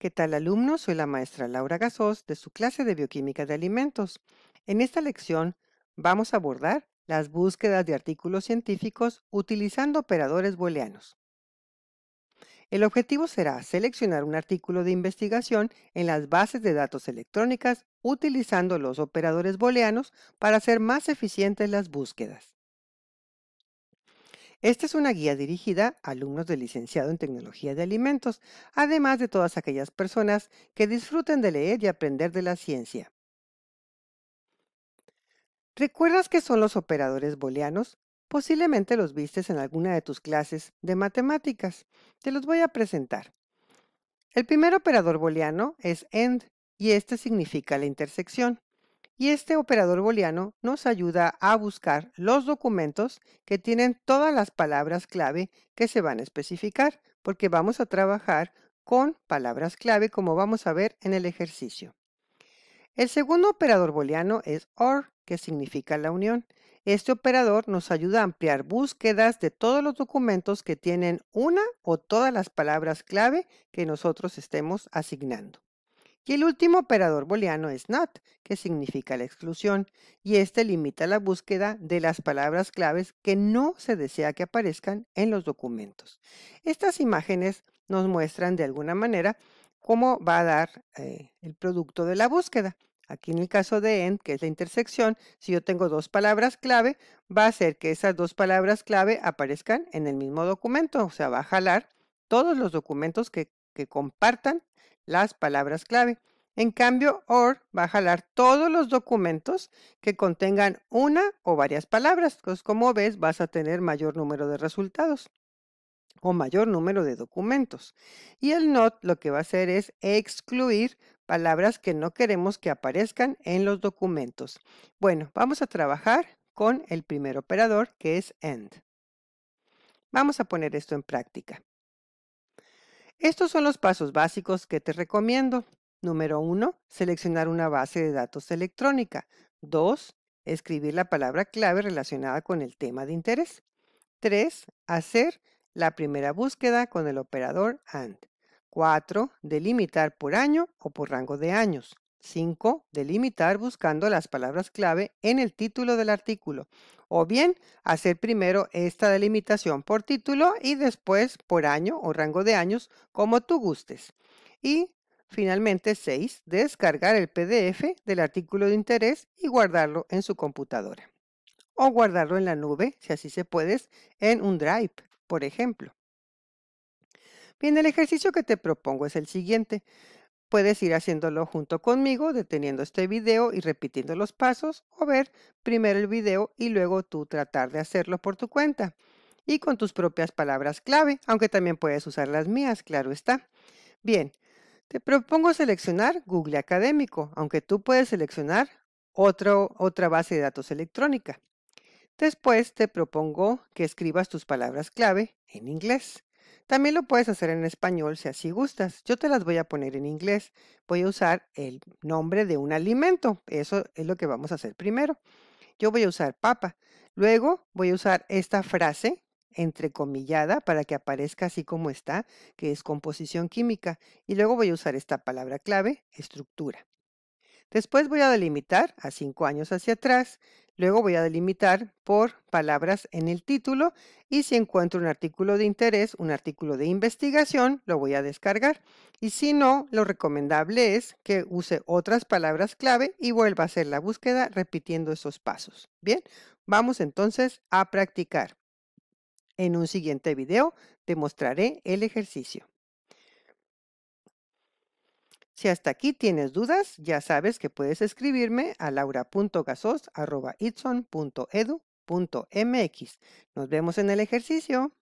¿Qué tal alumnos? Soy la maestra Laura Gasos de su clase de Bioquímica de Alimentos. En esta lección vamos a abordar las búsquedas de artículos científicos utilizando operadores booleanos. El objetivo será seleccionar un artículo de investigación en las bases de datos electrónicas utilizando los operadores booleanos para hacer más eficientes las búsquedas. Esta es una guía dirigida a alumnos de licenciado en tecnología de alimentos, además de todas aquellas personas que disfruten de leer y aprender de la ciencia. ¿Recuerdas qué son los operadores booleanos? Posiblemente los vistes en alguna de tus clases de matemáticas. Te los voy a presentar. El primer operador booleano es AND y este significa la intersección y este operador booleano nos ayuda a buscar los documentos que tienen todas las palabras clave que se van a especificar, porque vamos a trabajar con palabras clave como vamos a ver en el ejercicio. El segundo operador booleano es OR, que significa la unión. Este operador nos ayuda a ampliar búsquedas de todos los documentos que tienen una o todas las palabras clave que nosotros estemos asignando. Y el último operador booleano es not, que significa la exclusión, y este limita la búsqueda de las palabras claves que no se desea que aparezcan en los documentos. Estas imágenes nos muestran de alguna manera cómo va a dar eh, el producto de la búsqueda. Aquí en el caso de end, que es la intersección, si yo tengo dos palabras clave, va a hacer que esas dos palabras clave aparezcan en el mismo documento, o sea, va a jalar todos los documentos que compartan las palabras clave. En cambio, OR va a jalar todos los documentos que contengan una o varias palabras. Pues como ves, vas a tener mayor número de resultados o mayor número de documentos. Y el NOT lo que va a hacer es excluir palabras que no queremos que aparezcan en los documentos. Bueno, vamos a trabajar con el primer operador que es AND. Vamos a poner esto en práctica. Estos son los pasos básicos que te recomiendo. Número 1. Seleccionar una base de datos electrónica. 2. Escribir la palabra clave relacionada con el tema de interés. 3. Hacer la primera búsqueda con el operador AND. 4. Delimitar por año o por rango de años. 5. Delimitar buscando las palabras clave en el título del artículo. O bien hacer primero esta delimitación por título y después por año o rango de años como tú gustes. Y finalmente 6. Descargar el PDF del artículo de interés y guardarlo en su computadora. O guardarlo en la nube, si así se puedes, en un drive, por ejemplo. Bien, el ejercicio que te propongo es el siguiente. Puedes ir haciéndolo junto conmigo, deteniendo este video y repitiendo los pasos o ver primero el video y luego tú tratar de hacerlo por tu cuenta y con tus propias palabras clave, aunque también puedes usar las mías, claro está. Bien, te propongo seleccionar Google Académico, aunque tú puedes seleccionar otra base de datos electrónica. Después te propongo que escribas tus palabras clave en inglés. También lo puedes hacer en español si así gustas. Yo te las voy a poner en inglés. Voy a usar el nombre de un alimento. Eso es lo que vamos a hacer primero. Yo voy a usar papa. Luego voy a usar esta frase entrecomillada para que aparezca así como está, que es composición química. Y luego voy a usar esta palabra clave, estructura. Después voy a delimitar a cinco años hacia atrás. Luego voy a delimitar por palabras en el título y si encuentro un artículo de interés, un artículo de investigación, lo voy a descargar. Y si no, lo recomendable es que use otras palabras clave y vuelva a hacer la búsqueda repitiendo esos pasos. Bien, vamos entonces a practicar. En un siguiente video te mostraré el ejercicio. Si hasta aquí tienes dudas, ya sabes que puedes escribirme a laura.gasos.itson.edu.mx. Nos vemos en el ejercicio.